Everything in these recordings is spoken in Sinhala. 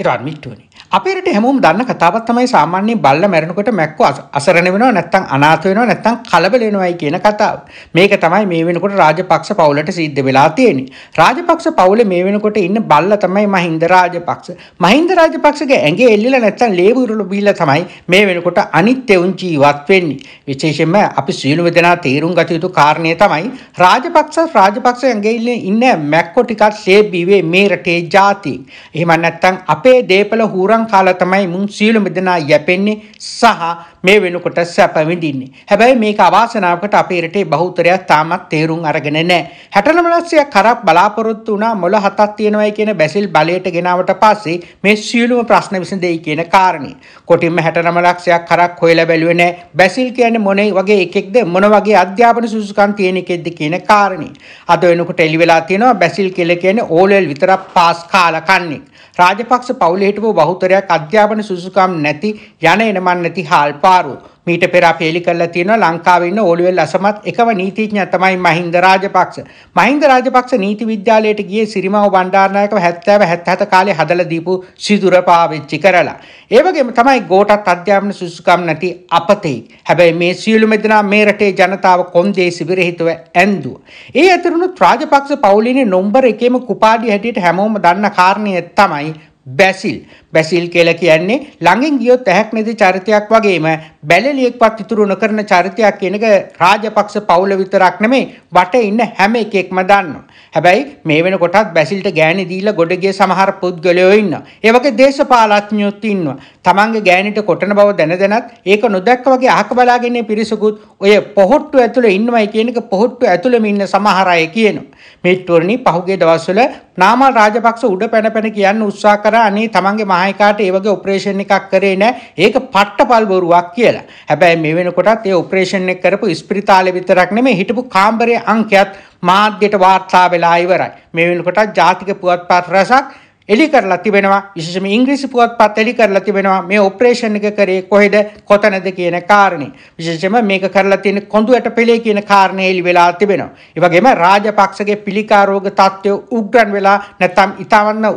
economic tuning. අපේට හැමෝම දන්න කතාවත් තමයි සාමාන්‍ය බල්ල මැරෙනකොට මැක්කෝ අසරණ වෙනවා නැත්නම් අනාථ වෙනවා නැත්නම් කලබල වෙනවයි කියන කතාව. මේක තමයි මේ වෙනකොට රාජපක්ෂ පවුලට සිද්ධ වෙලා තියෙන්නේ. රාජපක්ෂ පවුලේ මේ වෙනකොට ඉන්න බල්ල තමයි මහින්ද රාජපක්ෂ. මහින්ද රාජපක්ෂගේ ඇඟේ එල්ලිලා නැත්නම් ලේබුරුළු බීලා තමයි මේ වෙනකොට අනිත් එවුන් ජීවත් වෙන්නේ. විශේෂයෙන්ම අපි සියලුම දෙනා තීරුම් ගත යුතු කාරණය තමයි රාජපක්ෂ රාජපක්ෂ ඇඟේ ඉන්න මැක්කෝ ටිකක් ෂේප් මේ රටේ ජාති. එහෙම නැත්නම් අපේ දේපල හුරන් නිකං කාලා තමයි මුන් සියලුම දෙනා යැපෙන්නේ සහ මේ වෙනකොට සැප විඳින්නේ. හැබැයි මේක අවාසනාවකට අපේ රටේ බහුතරයක් තාමත් තේරුම් අරගෙන නැහැ. 60 මලස්සය කරක් බලාපොරොත්තු වුණා මොළ හතක් තියෙනවයි කියන බැසිල් බලයට ගෙනාවට පස්සේ මේ සියලුම ප්‍රශ්න විසඳෙයි කියන කාරණේ. කොටින්ම 69 ලක්ෂයක් කරක් හොයලා බැලුවේ නැහැ. බැසිල් කියන්නේ මොනේ වගේ එකෙක්ද මොන වගේ අධ්‍යාපන සුසුකම් තියෙන එකෙක්ද කියන කාරණේ. අද වෙනකොට එළි වෙලා තියෙනවා බැසිල් කියලා කියන්නේ ඕලෙල් විතරක් පාස් කාලා කන්නේ. රාජපක්ෂ පවුලේ හිටපු බහුතරයක් අධ්‍යාපන සුසුකම් නැති යන එනමන් නැති හාල්පා පාරු මීට පෙර අපි එලි කරලා තියෙනවා ලංකාවේ ඉන්න ඕලුවෙල් අසමත් එකම නීතිඥයා තමයි මහින්ද රාජපක්ෂ. මහින්ද රාජපක්ෂ නීති විද්‍යාලයට ගියේ සිරිමාව බණ්ඩාරනායකව 70 77 කාලේ හදලා දීපු සිදුර පාවිච්චි කරලා. ඒ වගේම තමයි ගෝඨත් අධ්‍යාපන සුසුකම් නැති අපතේ. හැබැයි මේ සියලුම දෙනා මේ රටේ ජනතාව කොන්දේසි විරහිතව ඇන්දුව. ඒ අතරුණුත් රාජපක්ෂ පවුලිනේ නොම්බර එකේම කුපාඩි හැටියට හැමෝම දන්න කාරණය තමයි බැසිල් බැසිල් කියලා කියන්නේ ළඟින් ගියොත් ඇහක් නැති චරිතයක් වගේම බැලලියෙක්වත් ඉතුරු නොකරන චරිතයක් කියන එක රාජපක්ෂ පවුල විතරක් නෙමෙයි වට ඉන්න හැම එකෙක්ම දන්නවා. හැබැයි මේ වෙනකොටත් බැසිල්ට ගෑණි දීලා ගොඩ ගිය සමහර පුද්ගලයෝ ඉන්නවා. ඒ වගේ දේශපාලඥයෝත් ඉන්නවා. තමන්ගේ ගෑණිට කොටන බව දැන දැනත් ඒක නොදැක්ක වගේ අහක බලාගෙන පිරිසකුත් ඔය පොහොට්ටු ඇතුළේ ඉන්නවයි කියන එක පොහොට්ටු ඇතුළෙම ඉන්න සමහර අය කියනවා. මේ ටෝරණි පහුගිය දවස්වල නාමල් රාජපක්ෂ උඩ පැන පැන කියන්න උත්සාහ කරා අනේ තමන්ගේ නායකාට ඒ වගේ ඔපරේෂන් එකක් කරේ නෑ ඒක පට්ටපල් බොරුවක් කියලා. හැබැයි මේ වෙනකොටත් ඒ ඔපරේෂන් එක කරපු ඉස්පිරිතාලේ විතරක් නෙමෙයි හිටපු කාම්බරයේ අංකයත් මාධ්‍යට වාර්තා වෙලා ඉවරයි. මේ වෙනකොටත් ජාතික පුවත්පත් රැසක් එලි කරලා තිබෙනවා විශේෂම ඉංග්‍රීසි පුවත්පත් එලි කරලා තිබෙනවා මේ ඔපරේෂන් එක කරේ කොහෙද කොතනද කියන කාරණේ විශේෂම මේක කරලා තියෙන කොඳුයට පෙළේ කියන කාරණේ එලි වෙලා තිබෙනවා ඒ වගේම රාජපක්ෂගේ පිළිකා රෝග තත්ත්වය උග්‍රන් වෙලා නැත්නම් ඊටවන්න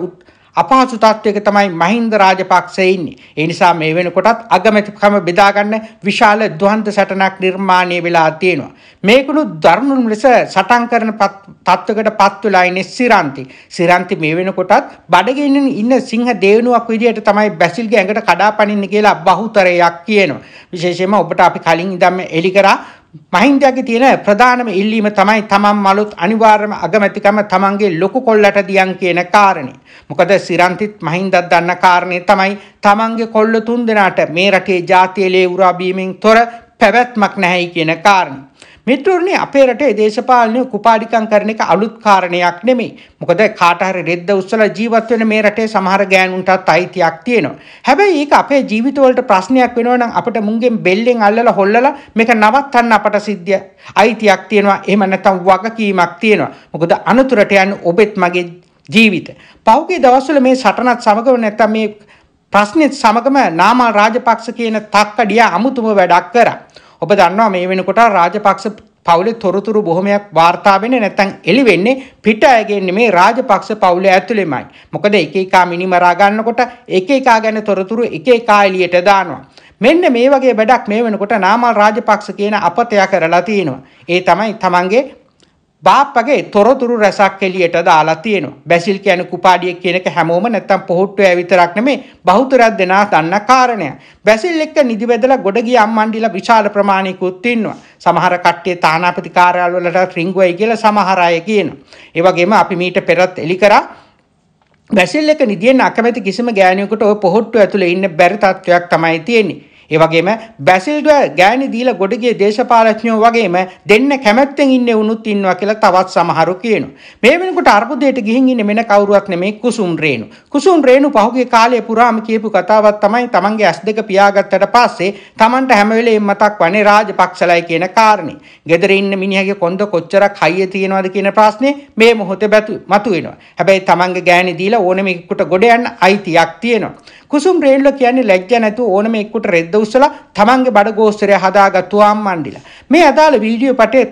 අපහසු තත්ත්වයක තමයි මහින්ද රාජපක්ෂ ඉන්නේ. ඒ නිසා මේ වෙනකොටත් අගමැතිකම බෙදා ගන්න විශාල ද්වන්ද සටනක් නිර්මාණය වෙලා තියෙනවා. මේකුණු දරුණු ලෙස සටන් කරන තත්ත්වකට පත් වෙලා ඉන්නේ සිරන්ති. සිරන්ති මේ වෙනකොටත් බඩගින්න ඉන්න සිංහ දේවනුවක් විදියට තමයි බැසිල්ගේ ඇඟට කඩා පනින්න කියලා බහුතරයක් කියනවා. විශේෂයෙන්ම ඔබට අපි කලින් ඉඳන් එලි කරා මහින්දයාගේ තියෙන ප්‍රධානම ඉල්ලීම තමයි තමන් මලුත් අනිවාර්යම අගමැතිකම තමන්ගේ ලොකු කොල්ලට දියන් කියන කාරණේ. මොකද සිරන්තිත් මහින්දත් දන්න කාරණේ තමයි තමන්ගේ කොල්ල තුන් දෙනාට මේ රටේ ජාතිය ලේ උරා බීමෙන් තොර පැවැත්මක් නැහැයි කියන කාරණේ. මිත්‍රෝනේ අපේ රටේ දේශපාලනය කුපාඩිකම් කරන එක අලුත් කාරණයක් නෙමෙයි. මොකද කාට හරි රෙද්ද උස්සලා ජීවත් වෙන මේ රටේ සමහර ගෑනුන්ටත් අයිතියක් තියෙනවා. හැබැයි ඒක අපේ ජීවිතවලට ප්‍රශ්නයක් වෙනවා නම් අපිට මුංගෙන් බෙල්ලෙන් අල්ලලා hollලා මේක නවත්තන්න අපට සිද්ධිය අයිතියක් තියෙනවා. එහෙම නැත්නම් වගකීමක් තියෙනවා. මොකද අනුතරට යන්නේ ඔබෙත් මගේ ජීවිත. පෞගේ දවස්වල මේ සටනත් සමගම නැත්තම් මේ ප්‍රශ්නෙත් සමගම නාමල් රාජපක්ෂ කියන තක්කඩියා අමුතුම වැඩක් කරා. ඔබ දන්නවා මේ වෙනකොට රාජපක්ෂ පවුලේ තොරතුරු බොහොමයක් වාර්තා වෙන්නේ නැත්නම් එළි වෙන්නේ පිට අයගෙන්නේ මේ රාජපක්ෂ පවුල ඇතුළෙමයි. මොකද එක එකා මිනිමරා ගන්නකොට එක එකා ගැන තොරතුරු එක එකා එළියට දානවා. මෙන්න මේ වගේ වැඩක් මේ වෙනකොට නාමල් රාජපක්ෂ කියන අපතය කරලා තියෙනවා. ඒ තමයි තමන්ගේ බාප්පගේ තොරතුරු රැසක් එළියට දාලා තියෙනවා. බැසිල් කියන කුපාඩිය කියන එක හැමෝම නැත්තම් පොහොට්ටුවෑ විතරක් නෙමේ බහුතරයක් දෙනා දන්න කාරණය. බැසිල් එක්ක නිදි බෙදලා ගොඩ ගිය අම්මන්ඩිලා විශාල ප්‍රමාණිකුත් ඉන්නවා. සමහර කට්ටිය තානාපති කාර්යාලවලට රිංගුවයි කියලා සමහර අය කියනවා. ඒ වගේම අපි මීට පෙරත් එලි කරා බැසිල් එක නිදියෙන් අකමැති කිසිම ගෑණියෙකුට ওই පොහොට්ටුව ඇතුලේ ඉන්න බැරි තත්වයක් තමයි තියෙන්නේ. ඒ වගේම බැසිල්ඩ ගෑණි දීලා ගොඩගිය දේශපාලඥයෝ වගේම දෙන්න කැමැත්තෙන් ඉන්නේ උනුත් ඉන්නවා කියලා තවත් සමහරු කියනවා. මේ වෙනකොට අර්බුදයට ගිහින් ඉන්නේ මෙන්න කවුරුවක් නෙමෙයි කුසුම් රේණු. කුසුම් රේණු පහුගිය කාලේ පුරාම කියපු කතාවක් තමයි තමන්ගේ ඇස් දෙක පියාගත්තට පස්සේ තමන්ට හැම වෙලේම මතක් වන්නේ රාජපක්ෂලයි කියන කාරණේ. ගෙදර ඉන්න මිනිහගේ කොන්ද කොච්චරක් හයිය තියෙනවද කියන ප්‍රශ්නේ මේ මොහොතේ මතුවෙනවා. හැබැයි තමන්ගේ ගෑණි දීලා ඕනෙම එක්කට ගොඩ යන්න අයිතියක් තියෙනවා. කුසුම් රේල්ල කියන්නේ ලැජ්ජ නැතුව ඕනම එක්කුට රෙද්ද උස්සලා තමන්ගේ බඩ ගෝස්තරය හදාගත්තුවාම් මණ්ඩිලා. මේ අදාළ වීඩියෝ පටේ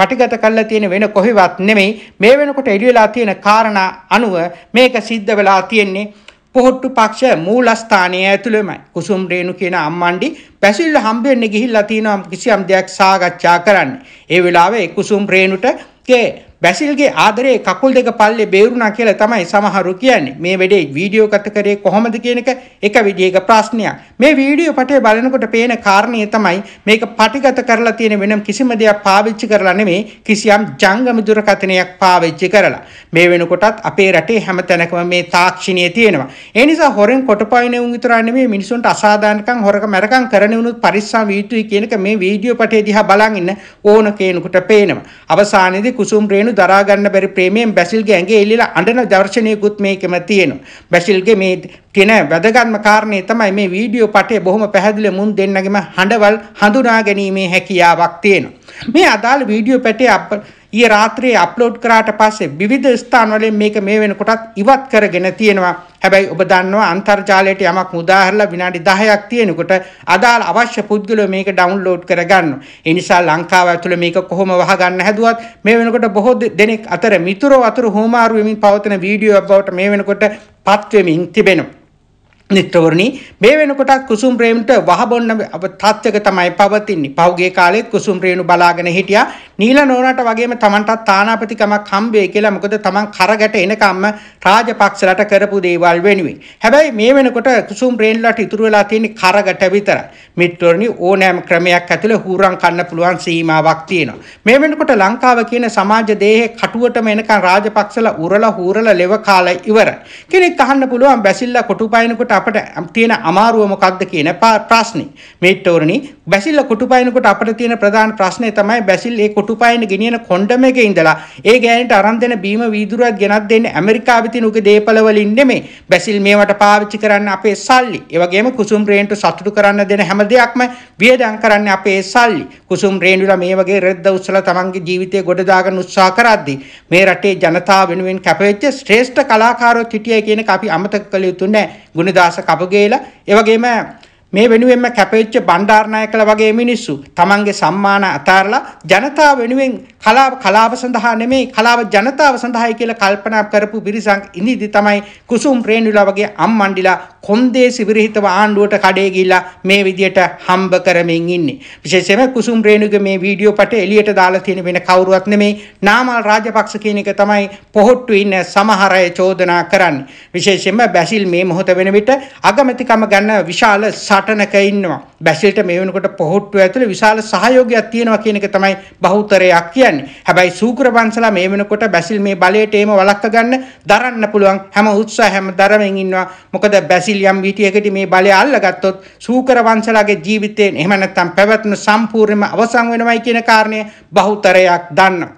පටිගත කරලා තියෙන වෙන කොහෙවත් නෙමෙයි මේ වෙනකොට එළියලා තියෙන කාරණා අනුව මේක සිද්ධ වෙලා තියෙන්නේ පොහොට්ටු පක්ෂ මූලස්ථානයේ ඇතුළෙමයි. කුසුම් රේණු කියන අම්මණ්ඩි පැසිල්ල හම්බෙන්න ගිහිල්ලා තියෙනවා කිසියම් දෙයක් සාකච්ඡා කරන්න. ඒ වෙලාවේ කුසුම් රේණුට ගේ බැසිල්ගේ ආදරේ කකුල් දෙක පල්ලේ බේරුණා කියලා තමයි සමහරු කියන්නේ. මේ වැඩේ වීඩියෝ ගත කරේ කොහොමද කියන එක එක විදිහක ප්‍රශ්නයක්. මේ වීඩියෝ පටේ බලනකොට පේන කාරණේ තමයි මේක පටිගත කරලා තියෙන වෙනම කිසිම දෙයක් පාවිච්චි කරලා නෙමෙයි කිසියම් ජංගම දුරකථනයක් පාවිච්චි කරලා. මේ වෙනකොටත් අපේ රටේ හැම තැනකම මේ තාක්ෂණිය තියෙනවා. ඒ නිසා හොරෙන් කොටපයින උන් විතරක් නෙමෙයි මිනිසුන්ට අසාධාරණකම් හොරකම් මරකම් කරන උනුත් පරිස්සම් වීතුයි කියන එක මේ වීඩියෝ පටේ දිහා බලන් ඉන්න ඕන කෙනෙකුට පේනවා. අවසානයේදී කුසුම් රේන පේනු දරා ගන්න බැරි ප්‍රේමයෙන් බැසිල්ගේ ඇඟේ එල්ලලා අඬන දර්ශනයකුත් මේකෙම තියෙනවා බැසිල්ගේ මේ කියන වැදගත්ම කාරණේ තමයි මේ වීඩියෝ පටේ බොහොම පැහැදිලි මුන් දෙන්නගෙම හඬවල් හඳුනා ගැනීමේ හැකියාවක් තියෙනවා මේ අදාළ වීඩියෝ පැටේ අප ඊයේ රාත්‍රියේ අප්ලෝඩ් කරාට පස්සේ විවිධ ස්ථානවල මේක මේ වෙනකොටත් ඉවත් කරගෙන තියෙනවා. හැබැයි ඔබ දන්නවා අන්තර්ජාලයට යමක් මුදාහරලා විනාඩි 10ක් තියෙනකොට අදාළ අවශ්‍ය පුද්ගලයෝ මේක ඩවුන්ලෝඩ් කරගන්නවා. ඒ නිසා ලංකාව ඇතුළේ මේක කොහොම වහගන්න හැදුවත් මේ වෙනකොට බොහෝ දෙනෙක් අතර මිතුරෝ අතුරු හුවමාරු වෙමින් පවතින වීඩියෝ බවට මේ වෙනකොට පත් වෙමින් තිබෙනවා. නිත්‍රවරණි මේ වෙනකොට කුසුම් ප්‍රේමට වහබොන්න තත්ත්වක තමයි පවතින්නේ. පහුගිය කාලෙත් කුසුම් ප්‍රේණු බලාගෙන හිටියා. නීල නෝනාට වගේම Tamanටත් තානාපතිකමක් හම්බෙයි කියලා මොකද Taman කරගට එනකම්ම රාජපක්ෂලට කරපු දේවල් වෙනුවෙන්. හැබැයි මේ වෙනකොට කුසුම් රේන්ලට ඉතුරු වෙලා තියෙන කරගට විතරයි. මිත්‍රෝනි ඕනෑම ක්‍රමයක් ඇතුළේ හූරම් කන්න පුළුවන් සීමාවක් තියෙනවා. මේ වෙනකොට ලංකාව කියන සමාජ දේහේ කටුවටම එනකන් රාජපක්ෂල උරලා හූරලා ලෙව කාලා ඉවරයි. කෙනෙක් අහන්න පුළුවන් බැසිල්ලා කොටුපයින්කොට අපිට තියෙන අමාරුව මොකක්ද කියන ප්‍රශ්නේ. මිත්‍රෝනි බැසිල්ලා කොටුපයින්කොට අපිට තියෙන ප්‍රධාන ප්‍රශ්නේ තමයි බැසිල් ඒ කොටුපයින ගෙනියන කොණ්ඩම එකේ ඉඳලා ඒ ගෑනිට අරන් දෙන බීම වීදුරුවක් ගෙනත් දෙන්නේ ඇමරිකාවේ තියෙන උගේ දේපළ වලින් නෙමෙයි. බැසිල් මේවට පාවිච්චි කරන්න අපේ සල්ලි. ඒ වගේම කුසුම් රේන්ට සතුටු කරන්න දෙන හැම දෙයක්ම වියදම් කරන්න අපේ සල්ලි. කුසුම් රේන්ඩුලා මේ වගේ රෙද්ද උස්සලා තමන්ගේ ජීවිතය ගොඩ දාගන්න උත්සාහ කරද්දී මේ රටේ ජනතාව වෙනුවෙන් කැපවෙච්ච ශ්‍රේෂ්ඨ කලාකාරෝ හිටියයි කියන එක අපි අමතක කළ යුතු නැහැ. ගුණදාස කපගේලා ඒ වගේම මේ වෙනුවෙන්ම කැපවෙච්ච බණ්ඩාරනායකල වගේ මිනිස්සු තමන්ගේ සම්මාන අතාරලා ජනතාව වෙනුවෙන් කලාප කලාප සඳහා නෙමෙයි කලාප ජනතාව සඳහායි කියලා කල්පනා කරපු බිරිසක් ඉනිදි තමයි කුසුම් ප්‍රේණුලා වගේ අම්මණ්ඩිලා කොන්දේසි විරහිතව ආණ්ඩුවට කඩේ ගිහිලා මේ විදියට හම්බ කරමින් ඉන්නේ. විශේෂයෙන්ම කුසුම් රේණුගේ මේ වීඩියෝ පට එළියට දාලා තියෙන වෙන කවුරුවත් නෙමෙයි නාමල් රාජපක්ෂ කියන එක තමයි පොහොට්ටු ඉන්න සමහර අය චෝදනා කරන්නේ. විශේෂයෙන්ම බැසිල් මේ මොහොත වෙන විට අගමැතිකම ගන්න විශාල සටනක ඉන්නවා. බැසිල්ට මේ වෙනකොට පොහොට්ටු ඇතුළේ විශාල සහයෝගයක් තියෙනවා කියන එක තමයි බහුතරයක් කියන්නේ. හැබැයි සූකර වංශලා මේ වෙනකොට බැසිල් මේ බලයට එම වළක්ව ගන්න දරන්න පුළුවන් හැම උත්සාහයක්ම දරමින් ඉන්නවා. මොකද බැසිල් පැසිලියම් විටියකට මේ බලය අල්ලගත්තොත් සූකර වංශලාගේ ජීවිතයෙන් එහෙම නැත්නම් පැවැත්ම සම්පූර්ණයෙන්ම අවසන් වෙනවයි කියන කාරණය බහුතරයක් දන්නවා.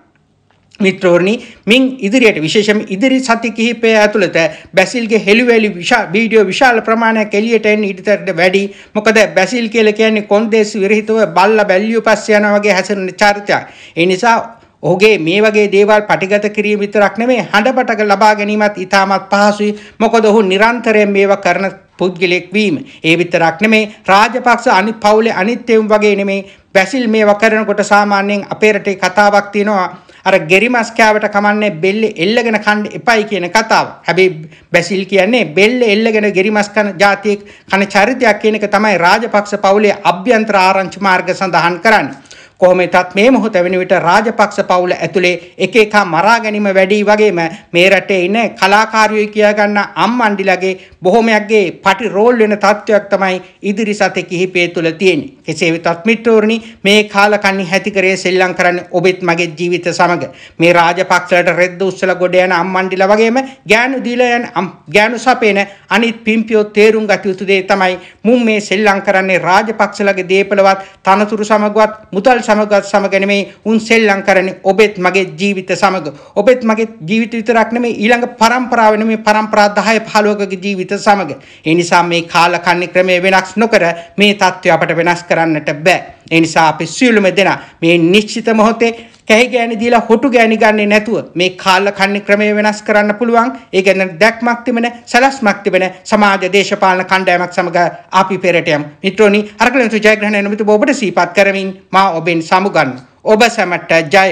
මිත්‍රෝරණි මින් ඉදිරියට විශේෂම ඉදිරි සති කිහිපය ඇතුළත බැසිල්ගේ හෙළුවැලි වීඩියෝ විශාල ප්‍රමාණයක් එළියට එන්න ඉඩතරට වැඩි මොකද බැසිල් කියලා කියන්නේ කොන්දේසි විරහිතව බල්ලා බැල්ලියෝ පස්සේ යනවා වගේ හැසිරෙන චරිතයක්. ඒ නිසා ඔහුගේ මේ වගේ දේවල් පටිගත කිරීම විතරක් නෙමේ හඬපටක ලබා ගැනීමත් ඉතාමත් පහසුයි මොකද ඔහු නිරන්තරයෙන් මේවා කරන පුද්ගලෙක් වීම. ඒ විතරක් නෙමේ රාජපක්ෂ අනිත් පවුලේ අනිත්‍යම් වගේ නෙමේ බැසිල් මේවා කරනකොට සාමාන්‍යයෙන් අපේ රටේ කතාවක් තියෙනවා අර ගෙරිමස් කෑවට කමන්නේ බෙල්ල එල්ලගෙන කන්න එපයි කියන කතාව. හැබැයි බැසිල් කියන්නේ බෙල්ල එල්ලගෙන ගෙරිමස් කන જાතියේ කන චරිතයක් කියන එක තමයි රාජපක්ෂ පවුලේ අභ්‍යන්තර ආරංචි මාර්ග සඳහන් කරන්නේ. කොහොමෙතත් මේ මොහොත වෙනුවිට රාජපක්ෂ පවුල ඇතුලේ එක එක මරා ගැනීම වැඩි වගේම මේ රටේ ඉන්න කලාකාරයෝ කියා ගන්න අම්මන්ඩිලගේ බොහොමයක්ගේ පටි රෝල් වෙන තත්වයක් තමයි ඉදිරි සතේ කිහිපය තුළ තියෙන්නේ. කෙසේ වෙතත් මිත්‍රෝරණි මේ කාලකන්ණි හැතිකරේ සෙල්ලම් කරන්න ඔබෙත් මගේ ජීවිත සමග මේ රාජපක්ෂලට රෙද්ද උස්සලා ගොඩ යන අම්මන්ඩිලා වගේම ගෑනු දීලා යන ගෑනු සපේන අනිත් පිම්පියෝ තේරුම් ගත යුතු දේ තමයි මුන් මේ සෙල්ලම් කරන්නේ රාජපක්ෂලගේ දීපලවත් තනතුරු සමගවත් මුදල් සමගත් සමග නෙමෙයි උන් සෙල්ලම් කරන්නේ ඔබෙත් මගේ ජීවිත සමග ඔබෙත් මගේ ජීවිත විතරක් නෙමෙයි ඊළඟ පරම්පරාව නෙමෙයි පරම්පරා 10 15කගේ ජීවිත සමග ඒ නිසා මේ කාලකන්ණි ක්‍රමය වෙනස් නොකර මේ தත්ත්වය අපට වෙනස් කරන්නට බෑ ඒ නිසා අපි සියලුම දෙනා මේ නිශ්චිත මොහොතේ කැහි ගෑනි දීලා හොටු ගෑනි ගන්නේ නැතුව මේ කාල කන්නේ ක්‍රමය වෙනස් කරන්න පුළුවන්. ඒ කියන්නේ දැක්මක් තිබෙන සලස්මක් තිබෙන සමාජ දේශපාලන කණ්ඩායමක් සමග අපි පෙරට යමු. මිත්‍රෝනි අරකලන්තු ජයග්‍රහණය නොමිතුව ඔබට සීපත් කරමින් මා ඔබෙන් සමුගන්න. ඔබ සැමට ජය